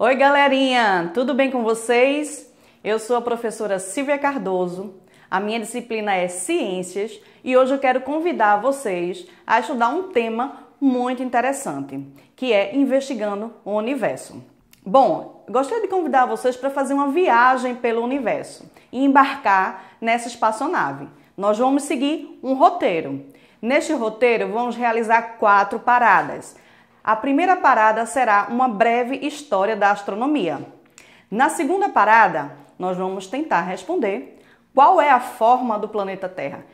Oi, galerinha! Tudo bem com vocês? Eu sou a professora Silvia Cardoso. A minha disciplina é Ciências e hoje eu quero convidar vocês a estudar um tema muito interessante, que é investigando o universo. Bom, gostaria de convidar vocês para fazer uma viagem pelo universo e embarcar nessa espaçonave. Nós vamos seguir um roteiro. Neste roteiro, vamos realizar quatro paradas a primeira parada será uma breve história da astronomia. Na segunda parada, nós vamos tentar responder qual é a forma do planeta Terra.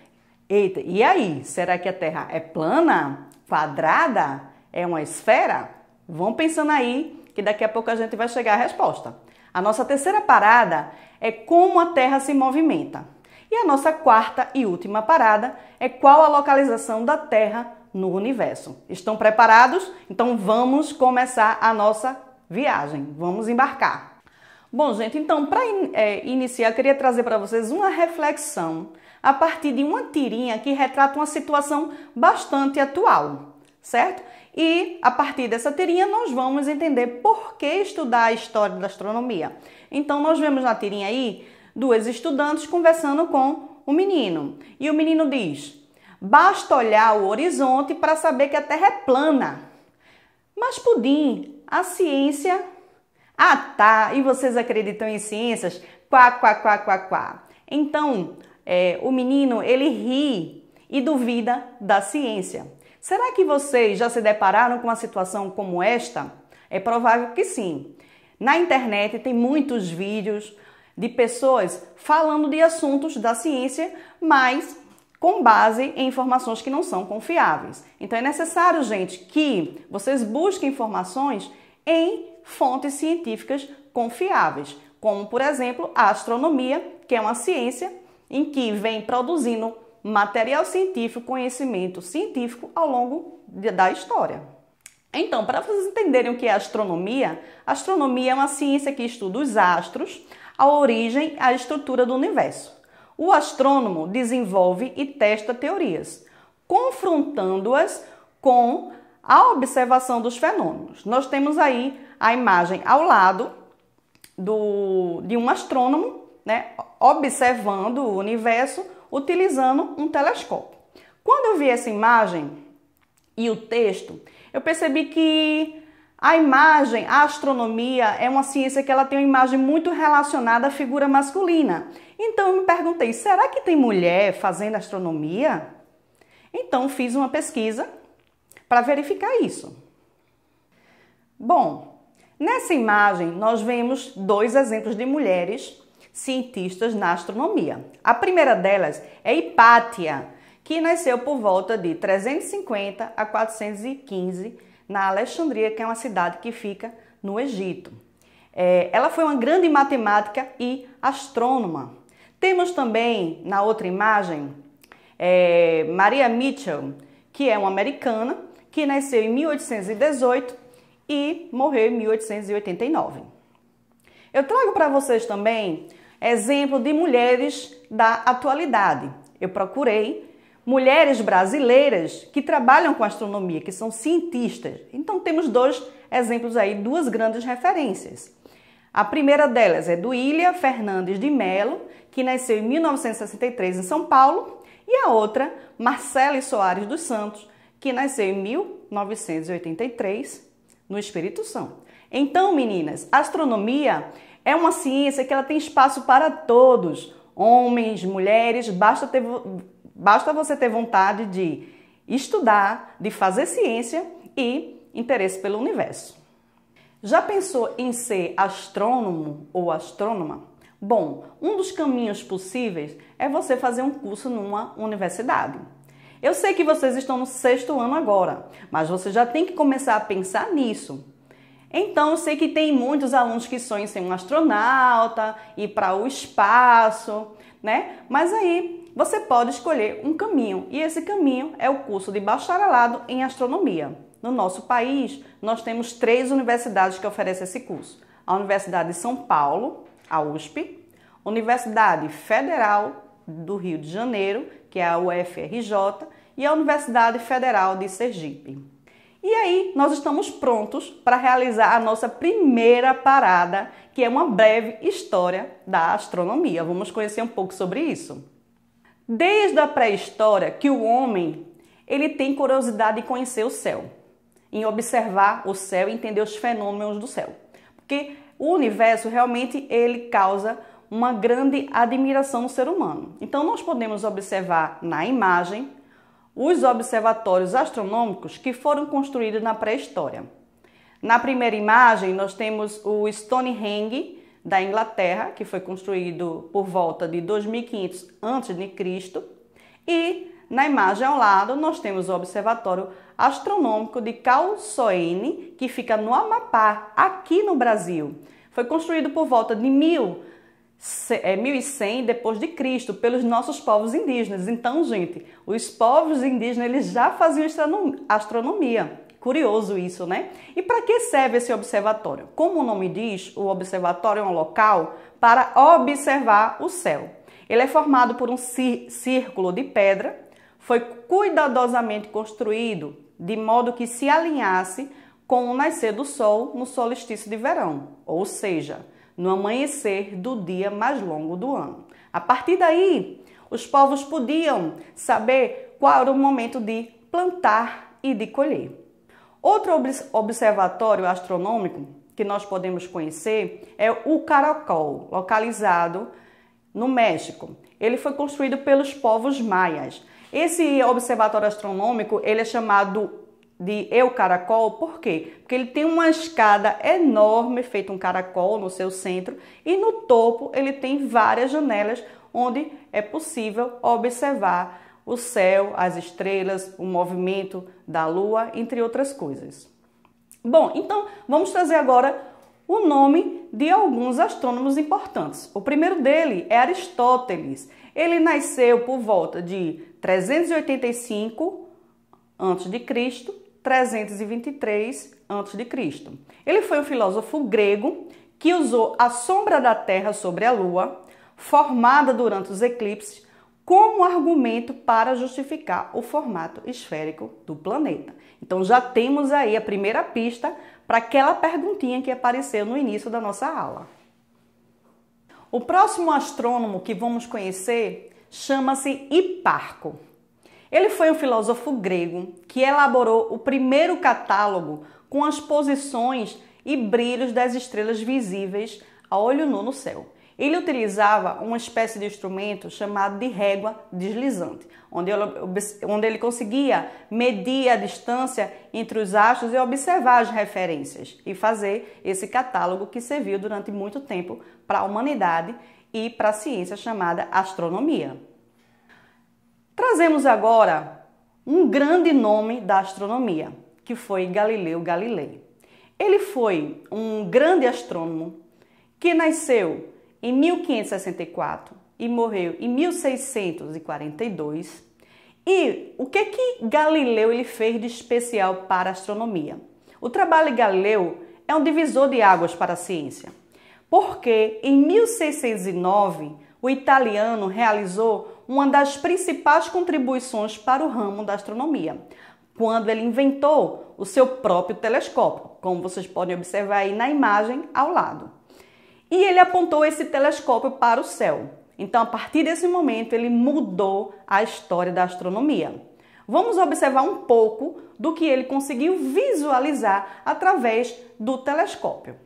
Eita, e aí? Será que a Terra é plana? Quadrada? É uma esfera? Vão pensando aí que daqui a pouco a gente vai chegar à resposta. A nossa terceira parada é como a Terra se movimenta. E a nossa quarta e última parada é qual a localização da Terra no universo. Estão preparados? Então vamos começar a nossa viagem. Vamos embarcar. Bom, gente, então para in é, iniciar, eu queria trazer para vocês uma reflexão a partir de uma tirinha que retrata uma situação bastante atual, certo? E a partir dessa tirinha nós vamos entender por que estudar a história da astronomia. Então nós vemos na tirinha aí duas estudantes conversando com o um menino. E o menino diz: Basta olhar o horizonte para saber que a Terra é plana. Mas, Pudim, a ciência. Ah, tá. E vocês acreditam em ciências? Quá, quá, quá, quá, quá. Então, é, o menino ele ri e duvida da ciência. Será que vocês já se depararam com uma situação como esta? É provável que sim. Na internet tem muitos vídeos de pessoas falando de assuntos da ciência, mas com base em informações que não são confiáveis. Então é necessário, gente, que vocês busquem informações em fontes científicas confiáveis, como por exemplo a astronomia, que é uma ciência em que vem produzindo material científico, conhecimento científico ao longo de, da história. Então, para vocês entenderem o que é astronomia, astronomia é uma ciência que estuda os astros, a origem, a estrutura do universo. O astrônomo desenvolve e testa teorias, confrontando-as com a observação dos fenômenos. Nós temos aí a imagem ao lado do, de um astrônomo né, observando o universo utilizando um telescópio. Quando eu vi essa imagem e o texto, eu percebi que a imagem, a astronomia, é uma ciência que ela tem uma imagem muito relacionada à figura masculina. Então eu me perguntei, será que tem mulher fazendo astronomia? Então fiz uma pesquisa para verificar isso. Bom, nessa imagem nós vemos dois exemplos de mulheres cientistas na astronomia. A primeira delas é Hipátia, que nasceu por volta de 350 a 415 na Alexandria, que é uma cidade que fica no Egito. É, ela foi uma grande matemática e astrônoma. Temos também na outra imagem é, Maria Mitchell, que é uma americana que nasceu em 1818 e morreu em 1889. Eu trago para vocês também exemplo de mulheres da atualidade. Eu procurei mulheres brasileiras que trabalham com astronomia, que são cientistas. Então temos dois exemplos aí, duas grandes referências. A primeira delas é do Ilha Fernandes de Mello, que nasceu em 1963 em São Paulo, e a outra, Marcele Soares dos Santos, que nasceu em 1983 no Espírito Santo. Então, meninas, astronomia é uma ciência que ela tem espaço para todos, homens, mulheres, basta, ter, basta você ter vontade de estudar, de fazer ciência e interesse pelo universo. Já pensou em ser astrônomo ou astrônoma? Bom, um dos caminhos possíveis é você fazer um curso numa universidade. Eu sei que vocês estão no sexto ano agora, mas você já tem que começar a pensar nisso. Então, eu sei que tem muitos alunos que sonham em ser um astronauta, ir para o espaço, né? Mas aí você pode escolher um caminho, e esse caminho é o curso de bacharelado em astronomia. No nosso país, nós temos três universidades que oferecem esse curso: a Universidade de São Paulo, a USP, Universidade Federal do Rio de Janeiro, que é a UFRJ, e a Universidade Federal de Sergipe. E aí, nós estamos prontos para realizar a nossa primeira parada, que é uma breve história da astronomia. Vamos conhecer um pouco sobre isso. Desde a pré-história que o homem, ele tem curiosidade em conhecer o céu, em observar o céu e entender os fenômenos do céu. Porque o universo realmente ele causa uma grande admiração no ser humano. Então nós podemos observar na imagem os observatórios astronômicos que foram construídos na pré-história. Na primeira imagem nós temos o Stonehenge da Inglaterra, que foi construído por volta de 2500 a.C., e na imagem ao lado nós temos o observatório astronômico de Calçoene, que fica no Amapá, aqui no Brasil. Foi construído por volta de 1100 é, depois de Cristo pelos nossos povos indígenas. Então, gente, os povos indígenas eles já faziam astronomia. Curioso isso, né? E para que serve esse observatório? Como o nome diz, o observatório é um local para observar o céu. Ele é formado por um círculo de pedra, foi cuidadosamente construído de modo que se alinhasse com o nascer do sol no solstício de verão, ou seja, no amanhecer do dia mais longo do ano. A partir daí, os povos podiam saber qual era o momento de plantar e de colher. Outro observatório astronômico que nós podemos conhecer é o Caracol, localizado no México. Ele foi construído pelos povos maias. Esse observatório astronômico, ele é chamado de Eu Caracol, por quê? Porque ele tem uma escada enorme, feita um caracol no seu centro, e no topo ele tem várias janelas onde é possível observar o céu, as estrelas, o movimento da lua, entre outras coisas. Bom, então vamos trazer agora o nome de alguns astrônomos importantes. O primeiro dele é Aristóteles. Ele nasceu por volta de 385 a.C., 323 a.C. Ele foi um filósofo grego que usou a sombra da Terra sobre a Lua, formada durante os eclipses, como argumento para justificar o formato esférico do planeta. Então já temos aí a primeira pista para aquela perguntinha que apareceu no início da nossa aula. O próximo astrônomo que vamos conhecer chama-se Hiparco. Ele foi um filósofo grego que elaborou o primeiro catálogo com as posições e brilhos das estrelas visíveis a olho nu no céu. Ele utilizava uma espécie de instrumento chamado de régua deslizante, onde ele, onde ele conseguia medir a distância entre os astros e observar as referências e fazer esse catálogo que serviu durante muito tempo para a humanidade e para a ciência chamada astronomia. Trazemos agora um grande nome da astronomia, que foi Galileu Galilei. Ele foi um grande astrônomo que nasceu em 1564 e morreu em 1642. E o que que Galileu ele fez de especial para a astronomia? O trabalho de Galileu é um divisor de águas para a ciência porque em 1609 o italiano realizou uma das principais contribuições para o ramo da astronomia, quando ele inventou o seu próprio telescópio, como vocês podem observar aí na imagem ao lado. E ele apontou esse telescópio para o céu. Então, a partir desse momento, ele mudou a história da astronomia. Vamos observar um pouco do que ele conseguiu visualizar através do telescópio.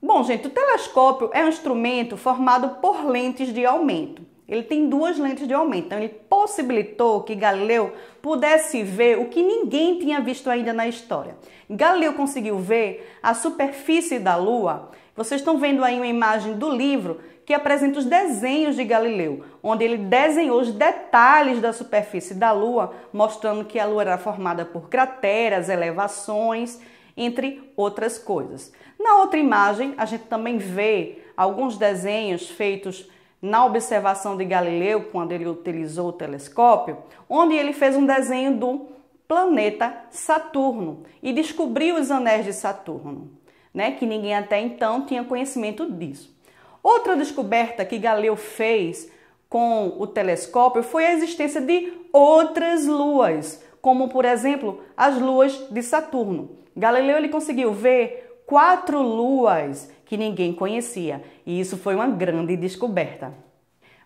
Bom, gente, o telescópio é um instrumento formado por lentes de aumento. Ele tem duas lentes de aumento, então ele possibilitou que Galileu pudesse ver o que ninguém tinha visto ainda na história. Galileu conseguiu ver a superfície da Lua. Vocês estão vendo aí uma imagem do livro que apresenta os desenhos de Galileu, onde ele desenhou os detalhes da superfície da Lua, mostrando que a Lua era formada por crateras, elevações, entre outras coisas. Na outra imagem, a gente também vê alguns desenhos feitos na observação de Galileu, quando ele utilizou o telescópio, onde ele fez um desenho do planeta Saturno e descobriu os anéis de Saturno, né? que ninguém até então tinha conhecimento disso. Outra descoberta que Galileu fez com o telescópio foi a existência de outras luas, como por exemplo as luas de Saturno. Galileu ele conseguiu ver quatro luas que ninguém conhecia, e isso foi uma grande descoberta.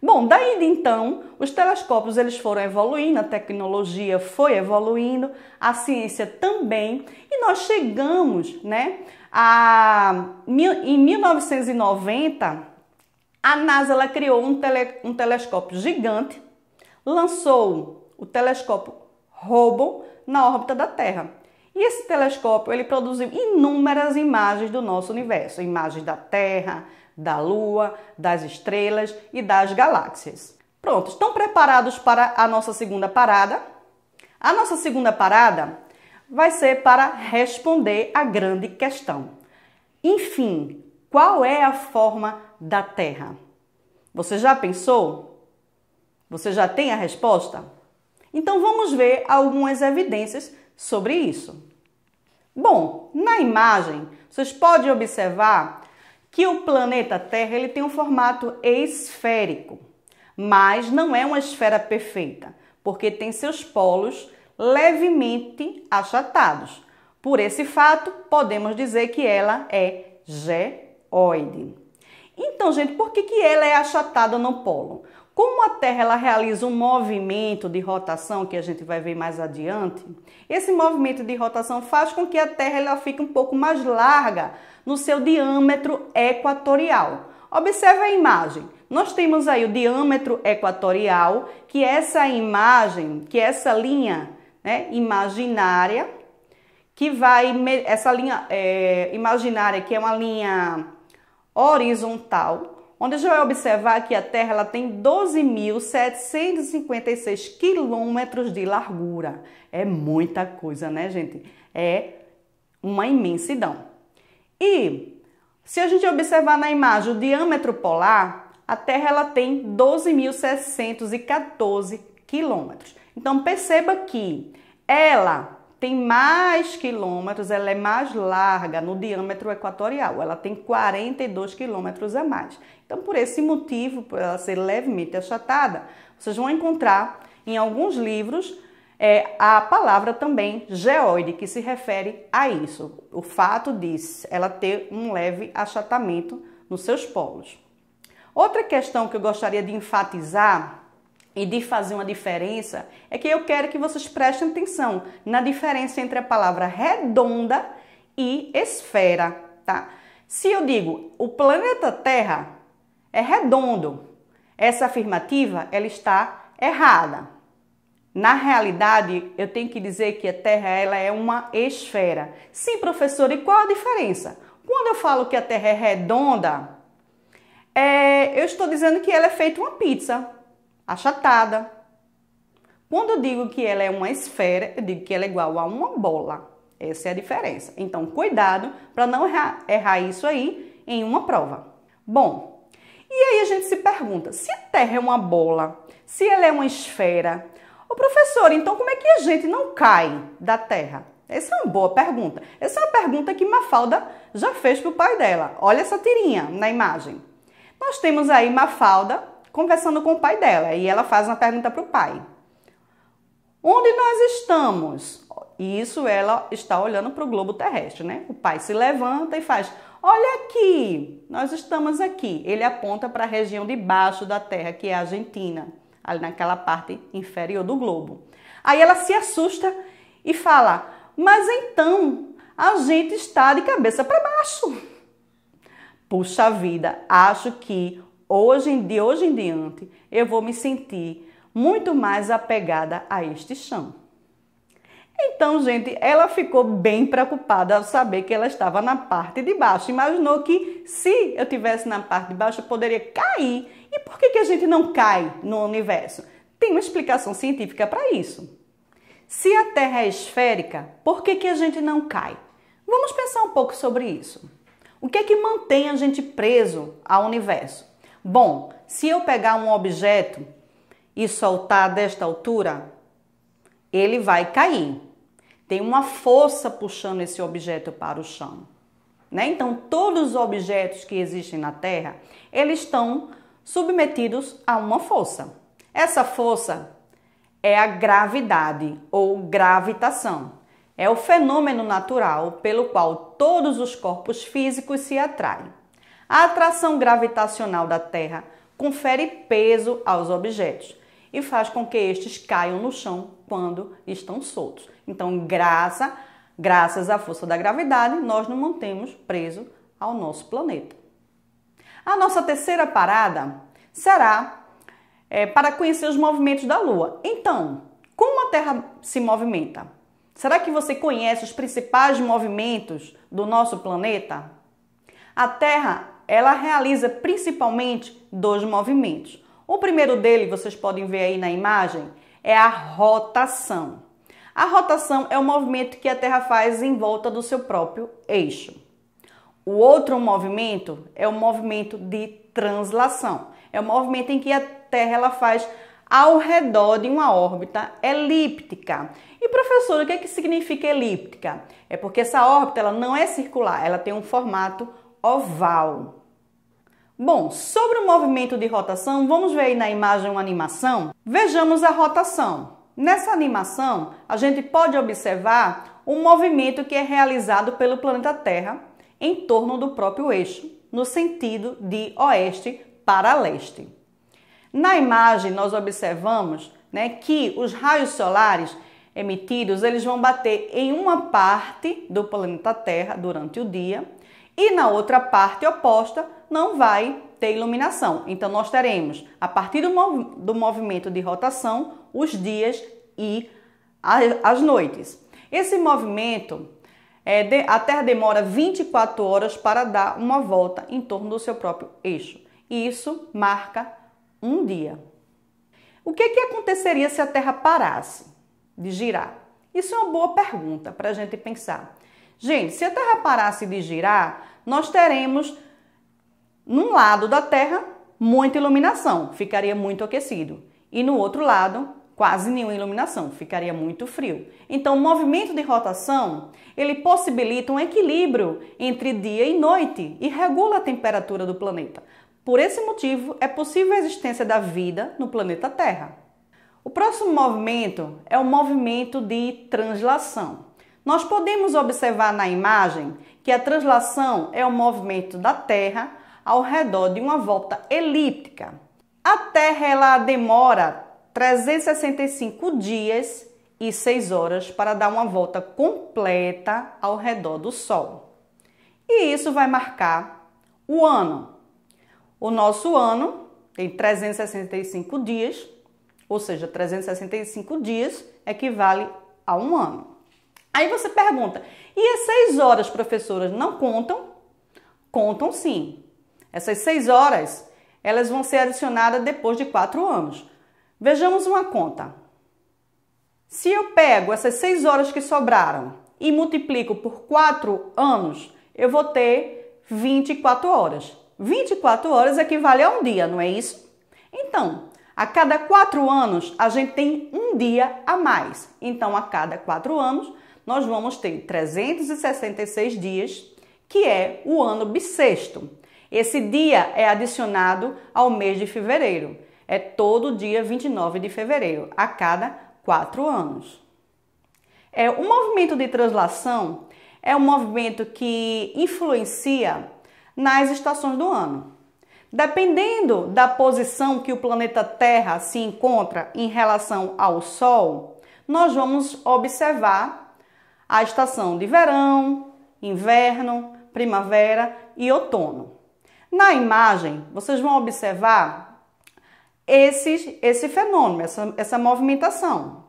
Bom, daí de então, os telescópios eles foram evoluindo, a tecnologia foi evoluindo, a ciência também, e nós chegamos, né, a em 1990, a NASA ela criou um, tele, um telescópio gigante, lançou o telescópio Hubble na órbita da Terra. E esse telescópio ele produziu inúmeras imagens do nosso universo, imagens da Terra, da Lua, das estrelas e das galáxias. Pronto, estão preparados para a nossa segunda parada? A nossa segunda parada vai ser para responder a grande questão. Enfim, qual é a forma da Terra? Você já pensou? Você já tem a resposta? Então vamos ver algumas evidências sobre isso. Bom, na imagem, vocês podem observar que o planeta Terra ele tem um formato esférico, mas não é uma esfera perfeita, porque tem seus polos levemente achatados. Por esse fato, podemos dizer que ela é geóide. Então, gente, por que, que ela é achatada no polo? Como a Terra ela realiza um movimento de rotação que a gente vai ver mais adiante, esse movimento de rotação faz com que a Terra ela fique um pouco mais larga no seu diâmetro equatorial. Observe a imagem. Nós temos aí o diâmetro equatorial, que é essa imagem, que é essa linha né, imaginária, que vai. Essa linha é, imaginária, que é uma linha horizontal, onde a gente vai observar que a Terra ela tem 12.756 quilômetros de largura. É muita coisa, né, gente? É uma imensidão. E se a gente observar na imagem o diâmetro polar, a Terra ela tem 12.614 quilômetros. Então perceba que ela tem mais quilômetros, ela é mais larga no diâmetro equatorial, ela tem 42 quilômetros a mais. Então, por esse motivo, por ela ser levemente achatada, vocês vão encontrar em alguns livros é, a palavra também geóide, que se refere a isso, o fato de ela ter um leve achatamento nos seus polos. Outra questão que eu gostaria de enfatizar e de fazer uma diferença, é que eu quero que vocês prestem atenção na diferença entre a palavra redonda e esfera, tá? Se eu digo o planeta Terra é redondo, essa afirmativa ela está errada. Na realidade, eu tenho que dizer que a Terra ela é uma esfera. Sim, professor, e qual a diferença? Quando eu falo que a Terra é redonda, é, eu estou dizendo que ela é feita uma pizza achatada. Quando eu digo que ela é uma esfera, eu digo que ela é igual a uma bola. Essa é a diferença. Então, cuidado para não errar, errar isso aí em uma prova. Bom, e aí a gente se pergunta: se a Terra é uma bola, se ela é uma esfera, Ô professor, então como é que a gente não cai da terra? Essa é uma boa pergunta. Essa é uma pergunta que Mafalda já fez para o pai dela. Olha essa tirinha na imagem. Nós temos aí Mafalda conversando com o pai dela e ela faz uma pergunta para o pai: Onde nós estamos? E isso ela está olhando para o globo terrestre, né? O pai se levanta e faz: Olha aqui, nós estamos aqui. Ele aponta para a região de baixo da Terra, que é a Argentina, ali naquela parte inferior do globo. Aí ela se assusta e fala: Mas então a gente está de cabeça para baixo. Puxa vida, acho que hoje, de hoje em diante, eu vou me sentir muito mais apegada a este chão. Então, gente, ela ficou bem preocupada ao saber que ela estava na parte de baixo. Imaginou que se eu tivesse na parte de baixo, eu poderia cair. E por que, que a gente não cai no universo? Tem uma explicação científica para isso. Se a Terra é esférica, por que, que a gente não cai? Vamos pensar um pouco sobre isso. O que é que mantém a gente preso ao universo? Bom, se eu pegar um objeto e soltar desta altura, ele vai cair. Tem uma força puxando esse objeto para o chão. Né? Então, todos os objetos que existem na Terra, eles estão submetidos a uma força. Essa força é a gravidade ou gravitação. É o fenômeno natural pelo qual todos os corpos físicos se atraem. A atração gravitacional da Terra confere peso aos objetos e faz com que estes caiam no chão quando estão soltos. Então, graça, graças à força da gravidade, nós nos mantemos presos ao nosso planeta. A nossa terceira parada será é, para conhecer os movimentos da Lua. Então, como a Terra se movimenta? Será que você conhece os principais movimentos do nosso planeta? A Terra ela realiza principalmente dois movimentos. O primeiro dele, vocês podem ver aí na imagem, é a rotação. A rotação é o movimento que a Terra faz em volta do seu próprio eixo. O outro movimento é o movimento de translação. É o movimento em que a Terra ela faz ao redor de uma órbita elíptica. E professor, o que, é que significa elíptica? É porque essa órbita ela não é circular, ela tem um formato oval. Bom, sobre o movimento de rotação, vamos ver aí na imagem uma animação? Vejamos a rotação. Nessa animação, a gente pode observar um movimento que é realizado pelo planeta Terra em torno do próprio eixo, no sentido de oeste para leste. Na imagem, nós observamos né, que os raios solares emitidos eles vão bater em uma parte do planeta Terra durante o dia e na outra parte oposta não vai ter iluminação. Então, nós teremos, a partir do, mov do movimento de rotação, os dias e as noites. Esse movimento, é de, a Terra demora 24 horas para dar uma volta em torno do seu próprio eixo. E isso marca um dia. O que, que aconteceria se a Terra parasse de girar? Isso é uma boa pergunta para a gente pensar. Gente, se a Terra parasse de girar, nós teremos num lado da Terra, muita iluminação, ficaria muito aquecido. E no outro lado, quase nenhuma iluminação, ficaria muito frio. Então, o movimento de rotação, ele possibilita um equilíbrio entre dia e noite e regula a temperatura do planeta. Por esse motivo, é possível a existência da vida no planeta Terra. O próximo movimento é o movimento de translação. Nós podemos observar na imagem que a translação é o movimento da Terra ao redor de uma volta elíptica. A Terra ela demora 365 dias e 6 horas para dar uma volta completa ao redor do Sol. E isso vai marcar o ano. O nosso ano tem 365 dias, ou seja, 365 dias equivale é a um ano. Aí você pergunta: e as seis horas, professoras, não contam? Contam sim. Essas seis horas elas vão ser adicionadas depois de quatro anos. Vejamos uma conta. Se eu pego essas seis horas que sobraram e multiplico por quatro anos, eu vou ter 24 horas. 24 horas equivale a um dia, não é isso? Então, a cada quatro anos, a gente tem um dia a mais. Então, a cada quatro anos, nós vamos ter 366 dias, que é o ano bissexto. Esse dia é adicionado ao mês de fevereiro. É todo dia 29 de fevereiro, a cada quatro anos. É, o movimento de translação é um movimento que influencia nas estações do ano. Dependendo da posição que o planeta Terra se encontra em relação ao Sol, nós vamos observar a estação de verão, inverno, primavera e outono. Na imagem, vocês vão observar esse, esse fenômeno, essa, essa movimentação.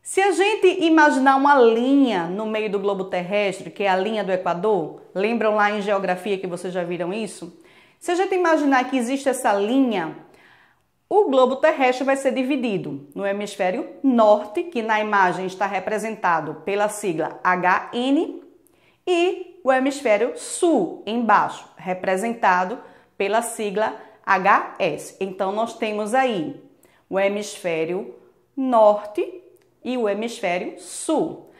Se a gente imaginar uma linha no meio do globo terrestre, que é a linha do Equador, lembram lá em geografia que vocês já viram isso? Se a gente imaginar que existe essa linha, o globo terrestre vai ser dividido no hemisfério norte, que na imagem está representado pela sigla HN, e o hemisfério sul, embaixo, representado pela sigla HS. Então, nós temos aí o hemisfério norte e o hemisfério sul.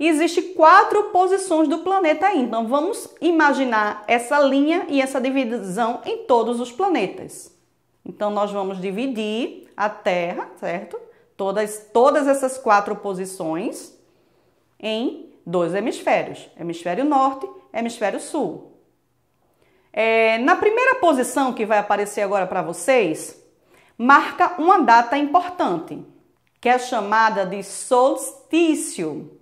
Existem quatro posições do planeta aí, então vamos imaginar essa linha e essa divisão em todos os planetas. Então, nós vamos dividir a Terra, certo? Todas, todas essas quatro posições em dois hemisférios, hemisfério norte, hemisfério sul. É, na primeira posição que vai aparecer agora para vocês, marca uma data importante, que é chamada de solstício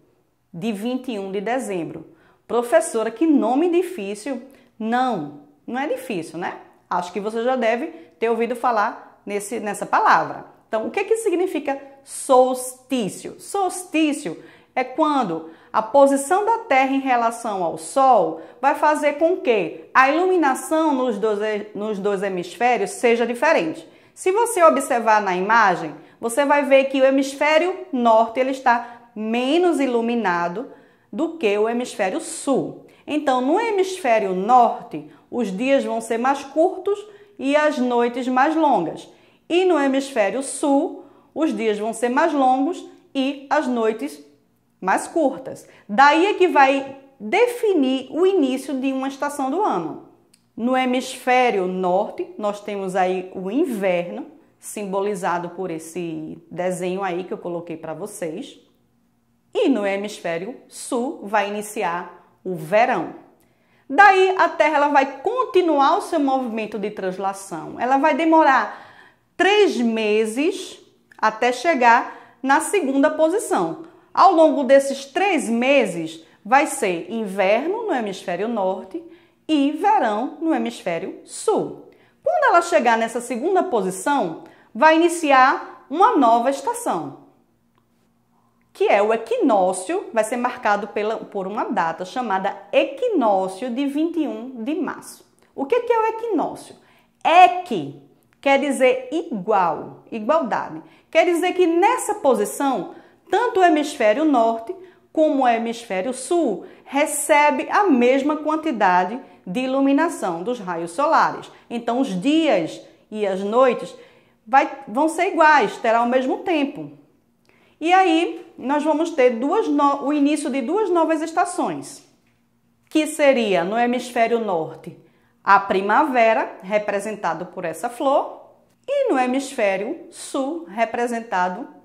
de 21 de dezembro. Professora, que nome difícil. Não, não é difícil, né? Acho que você já deve ter ouvido falar nesse, nessa palavra. Então, o que, que significa solstício? Solstício é quando a posição da Terra em relação ao Sol vai fazer com que a iluminação nos dois, nos dois hemisférios seja diferente. Se você observar na imagem, você vai ver que o hemisfério norte ele está menos iluminado do que o hemisfério sul. Então, no hemisfério norte, os dias vão ser mais curtos e as noites mais longas. E no hemisfério sul, os dias vão ser mais longos e as noites mais curtas. Daí é que vai definir o início de uma estação do ano. No hemisfério norte, nós temos aí o inverno, simbolizado por esse desenho aí que eu coloquei para vocês. E no hemisfério sul vai iniciar o verão. Daí a Terra ela vai continuar o seu movimento de translação. Ela vai demorar três meses até chegar na segunda posição. Ao longo desses três meses, vai ser inverno no hemisfério norte e verão no hemisfério sul. Quando ela chegar nessa segunda posição, vai iniciar uma nova estação, que é o equinócio, vai ser marcado pela, por uma data chamada equinócio de 21 de março. O que, que é o equinócio? Equi quer dizer igual, igualdade. Quer dizer que nessa posição tanto o hemisfério norte como o hemisfério sul recebe a mesma quantidade de iluminação dos raios solares. Então, os dias e as noites vai, vão ser iguais, terá o mesmo tempo. E aí, nós vamos ter duas no... o início de duas novas estações, que seria no hemisfério norte a primavera, representado por essa flor, e no hemisfério sul, representado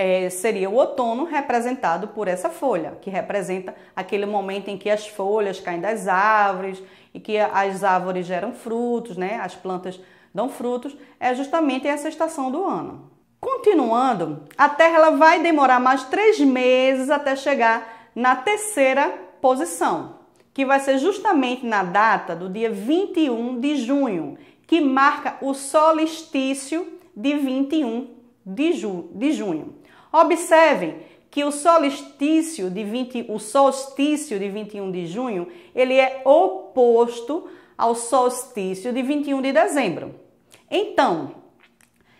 é, seria o outono representado por essa folha, que representa aquele momento em que as folhas caem das árvores e que as árvores geram frutos, né? As plantas dão frutos, é justamente essa estação do ano. Continuando, a Terra ela vai demorar mais três meses até chegar na terceira posição, que vai ser justamente na data do dia 21 de junho, que marca o solstício de 21 de, ju de junho. Observem que o solstício de 20, o solstício de 21 de junho, ele é oposto ao solstício de 21 de dezembro. Então,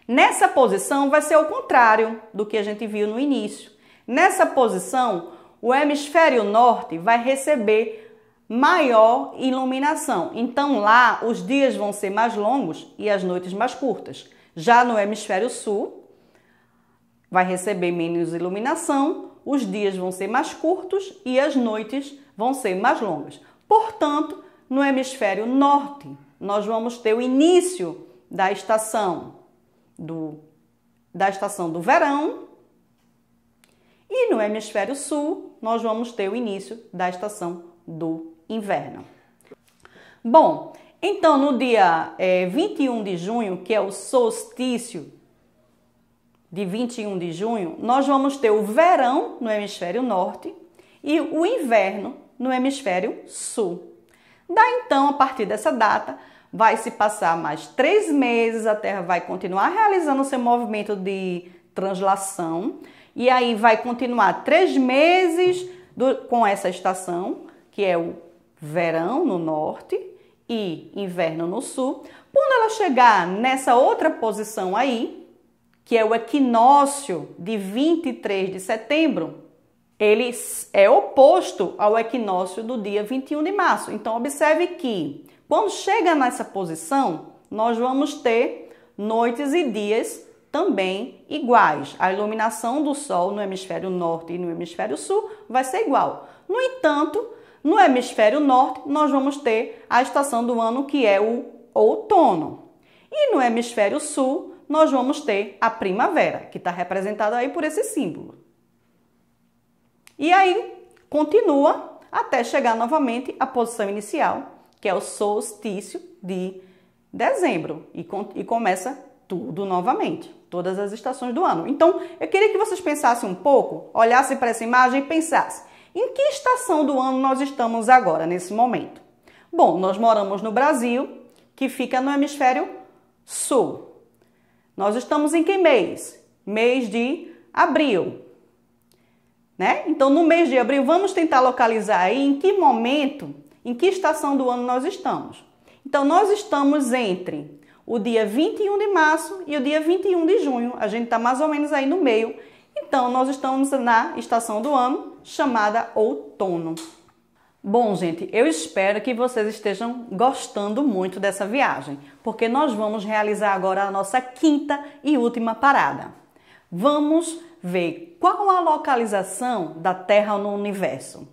nessa posição vai ser o contrário do que a gente viu no início. Nessa posição, o hemisfério norte vai receber maior iluminação. Então lá os dias vão ser mais longos e as noites mais curtas. Já no hemisfério sul, Vai receber menos iluminação, os dias vão ser mais curtos e as noites vão ser mais longas. Portanto, no hemisfério norte, nós vamos ter o início da estação do, da estação do verão e no hemisfério sul nós vamos ter o início da estação do inverno. Bom, então no dia é, eh, 21 de junho, que é o solstício de 21 de junho, nós vamos ter o verão no hemisfério norte e o inverno no hemisfério sul. Da então, a partir dessa data, vai se passar mais três meses, a Terra vai continuar realizando seu movimento de translação e aí vai continuar três meses do, com essa estação, que é o verão no norte e inverno no sul. Quando ela chegar nessa outra posição aí, que é o equinócio de 23 de setembro, ele é oposto ao equinócio do dia 21 de março. Então, observe que quando chega nessa posição, nós vamos ter noites e dias também iguais. A iluminação do Sol no hemisfério norte e no hemisfério sul vai ser igual. No entanto, no hemisfério norte, nós vamos ter a estação do ano que é o outono. E no hemisfério sul, nós vamos ter a primavera, que está representada aí por esse símbolo. E aí continua até chegar novamente à posição inicial, que é o solstício de dezembro, e, com, e começa tudo novamente, todas as estações do ano. Então, eu queria que vocês pensassem um pouco, olhassem para essa imagem e pensassem: em que estação do ano nós estamos agora, nesse momento? Bom, nós moramos no Brasil, que fica no hemisfério sul. Nós estamos em que mês? Mês de abril. Né? Então, no mês de abril, vamos tentar localizar aí em que momento, em que estação do ano nós estamos. Então, nós estamos entre o dia 21 de março e o dia 21 de junho. A gente está mais ou menos aí no meio. Então, nós estamos na estação do ano chamada outono. Bom, gente, eu espero que vocês estejam gostando muito dessa viagem, porque nós vamos realizar agora a nossa quinta e última parada. Vamos ver qual a localização da Terra no universo.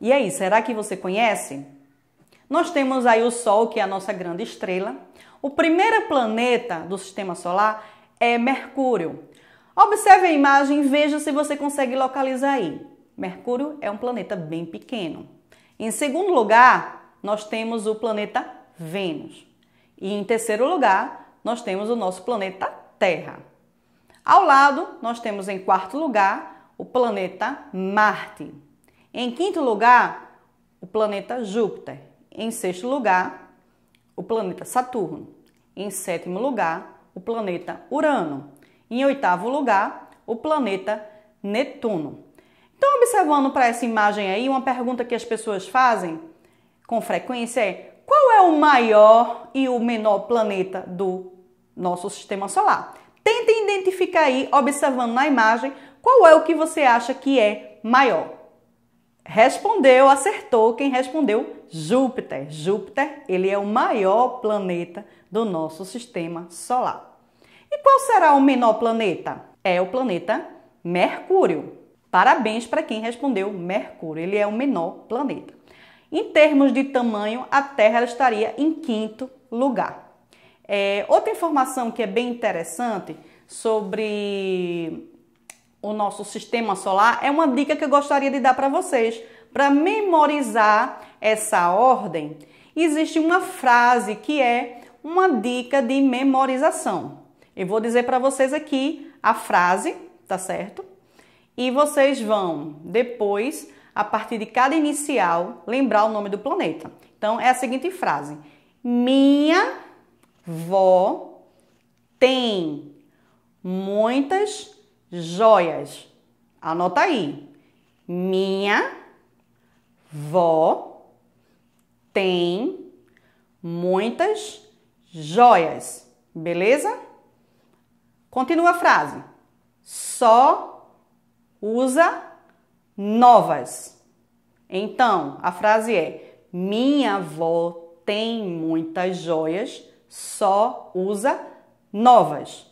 E aí, será que você conhece? Nós temos aí o Sol, que é a nossa grande estrela. O primeiro planeta do sistema solar é Mercúrio. Observe a imagem e veja se você consegue localizar aí. Mercúrio é um planeta bem pequeno. Em segundo lugar, nós temos o planeta Vênus. E em terceiro lugar, nós temos o nosso planeta Terra. Ao lado, nós temos em quarto lugar o planeta Marte. Em quinto lugar, o planeta Júpiter. Em sexto lugar, o planeta Saturno. Em sétimo lugar, o planeta Urano. Em oitavo lugar, o planeta Netuno. Então observando para essa imagem aí uma pergunta que as pessoas fazem com frequência é: qual é o maior e o menor planeta do nosso sistema solar? Tentem identificar aí, observando na imagem, qual é o que você acha que é maior. Respondeu, acertou quem respondeu Júpiter. Júpiter, ele é o maior planeta do nosso sistema solar. E qual será o menor planeta? É o planeta Mercúrio. Parabéns para quem respondeu Mercúrio, ele é o menor planeta. Em termos de tamanho, a Terra estaria em quinto lugar. É, outra informação que é bem interessante sobre o nosso sistema solar é uma dica que eu gostaria de dar para vocês. Para memorizar essa ordem, existe uma frase que é uma dica de memorização. Eu vou dizer para vocês aqui a frase, tá certo? E vocês vão depois, a partir de cada inicial, lembrar o nome do planeta. Então é a seguinte frase: Minha vó tem muitas joias. Anota aí. Minha vó tem muitas joias. Beleza? Continua a frase. Só usa novas. Então, a frase é: Minha avó tem muitas joias, só usa novas.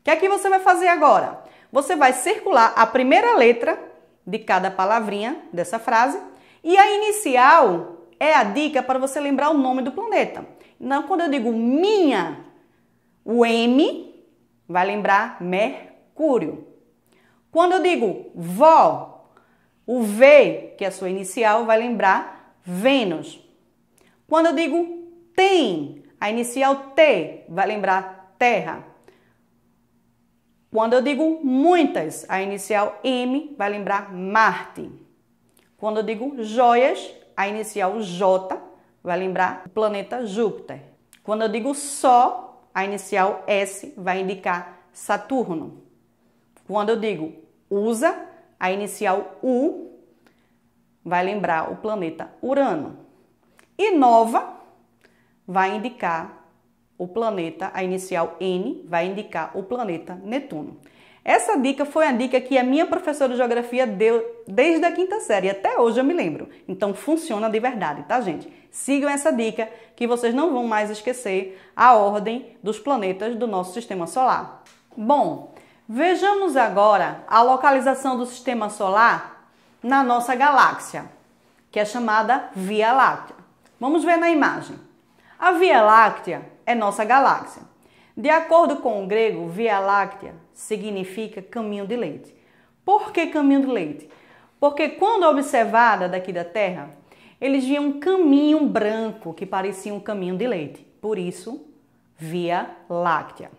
O que é que você vai fazer agora? Você vai circular a primeira letra de cada palavrinha dessa frase e a inicial é a dica para você lembrar o nome do planeta. Então, quando eu digo minha, o M vai lembrar Mercúrio. Quando eu digo Vó, o V, que é a sua inicial, vai lembrar Vênus. Quando eu digo tem, a inicial T vai lembrar Terra. Quando eu digo muitas, a inicial M vai lembrar Marte. Quando eu digo joias, a inicial J vai lembrar o planeta Júpiter. Quando eu digo só, a inicial S vai indicar Saturno. Quando eu digo usa a inicial U, vai lembrar o planeta Urano. E nova vai indicar o planeta, a inicial N vai indicar o planeta Netuno. Essa dica foi a dica que a minha professora de geografia deu desde a quinta série, até hoje eu me lembro. Então funciona de verdade, tá, gente? Sigam essa dica que vocês não vão mais esquecer a ordem dos planetas do nosso sistema solar. Bom, Vejamos agora a localização do sistema solar na nossa galáxia, que é chamada Via Láctea. Vamos ver na imagem. A Via Láctea é nossa galáxia. De acordo com o grego, Via Láctea significa caminho de leite. Por que caminho de leite? Porque quando observada daqui da Terra, eles viam um caminho branco que parecia um caminho de leite. Por isso, Via Láctea.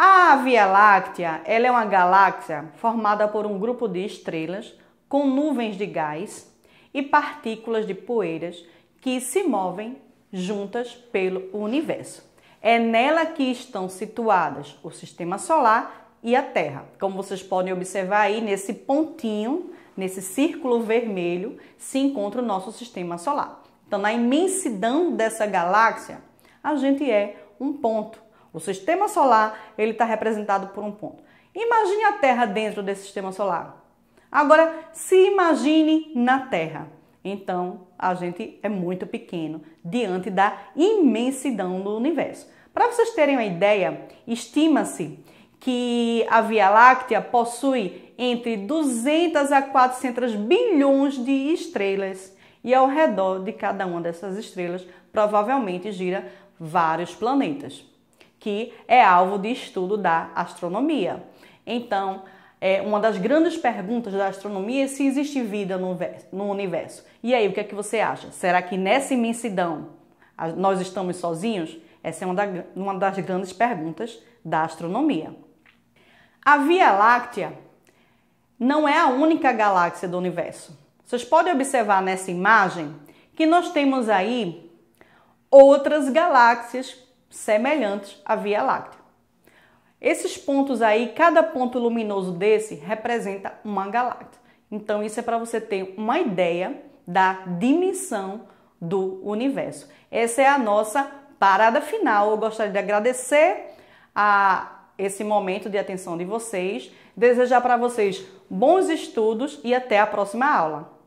A Via Láctea ela é uma galáxia formada por um grupo de estrelas com nuvens de gás e partículas de poeiras que se movem juntas pelo universo. É nela que estão situadas o Sistema Solar e a Terra. Como vocês podem observar aí nesse pontinho, nesse círculo vermelho, se encontra o nosso Sistema Solar. Então, na imensidão dessa galáxia, a gente é um ponto o sistema solar ele está representado por um ponto. Imagine a Terra dentro desse sistema solar. Agora, se imagine na Terra. Então, a gente é muito pequeno diante da imensidão do universo. Para vocês terem uma ideia, estima-se que a Via Láctea possui entre 200 a 400 bilhões de estrelas e ao redor de cada uma dessas estrelas provavelmente gira vários planetas que é alvo de estudo da astronomia. Então, é uma das grandes perguntas da astronomia é se existe vida no universo. E aí, o que é que você acha? Será que nessa imensidão nós estamos sozinhos? Essa é uma das grandes perguntas da astronomia. A Via Láctea não é a única galáxia do universo. Vocês podem observar nessa imagem que nós temos aí outras galáxias semelhantes à Via Láctea. Esses pontos aí, cada ponto luminoso desse representa uma galáxia. Então isso é para você ter uma ideia da dimensão do universo. Essa é a nossa parada final. Eu gostaria de agradecer a esse momento de atenção de vocês, desejar para vocês bons estudos e até a próxima aula.